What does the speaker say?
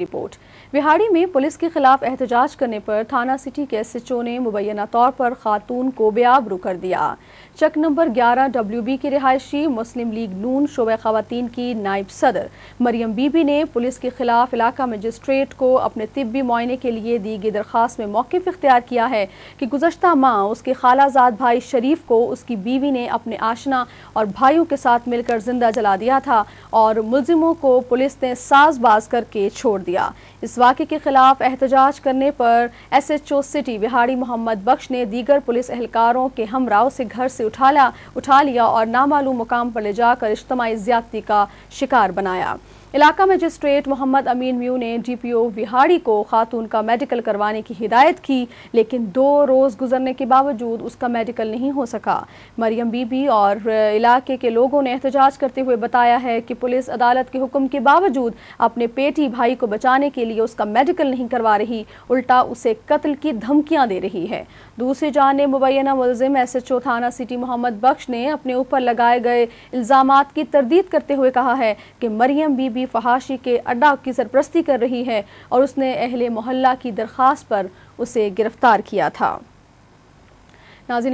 report बिहाड़ी में police के खिलाफ एहतजाज करने पर थाना सिटी के एसएचओ ने मुबैना तौर पर खातून को बेआबरू कर दिया चक नंबर 11 डब्ल्यूबी के रिहायशी मुस्लिम लीग नून शोब खातन की नायब सदर मरियम बीबी ने पुलिस के खिलाफ इलाका मजिस्ट्रेट को अपने तिब्बी मुआयने के लिए दी गई दरख्वास्त में मौकफ इख्तियार किया है कि गुजशत माह उसके खालाजाद भाई शरीफ को उसकी बीवी ने अपने आशना और भाइयों के साथ मिलकर जिंदा जला दिया था और मुलजिमों को पुलिस ने साज करके छोड़ दिया इस वाक्य के खिलाफ एहतजाज करने पर S H O city Vehari Mohammad Bakhsh ने दीगर पुलिस एहलकारों के हमराव से घर से उठाला उठा लिया और नामालूम मुकाम पर ले जाकर इज्तमी ज्यादती का शिकार बनाया इलाका मजिस्ट्रेट मोहम्मद अमीन म्यू ने डीपीओ विहाड़ी को खातून का मेडिकल करवाने की हिदायत की लेकिन दो रोज़ गुजरने के बावजूद उसका मेडिकल नहीं हो सका मरियम बीबी और इलाके के लोगों ने एहतजाज करते हुए बताया है कि पुलिस अदालत के हुक्म के बावजूद अपने पेटी भाई को बचाने के लिए उसका मेडिकल नहीं करवा रही उल्टा उसे कत्ल की धमकियां दे रही है दूसरी जाने मुबैना मुलजिम एस एच थाना सिटी मोहम्मद बख्श ने अपने ऊपर लगाए गए इल्ज़ाम की तरदीद करते हुए कहा है कि मरियम बीबी फहाशी के अड्डा की सरप्रस्ती कर रही है और उसने अहले मोहल्ला की दरख्वास्त पर उसे गिरफ्तार किया था नाजिन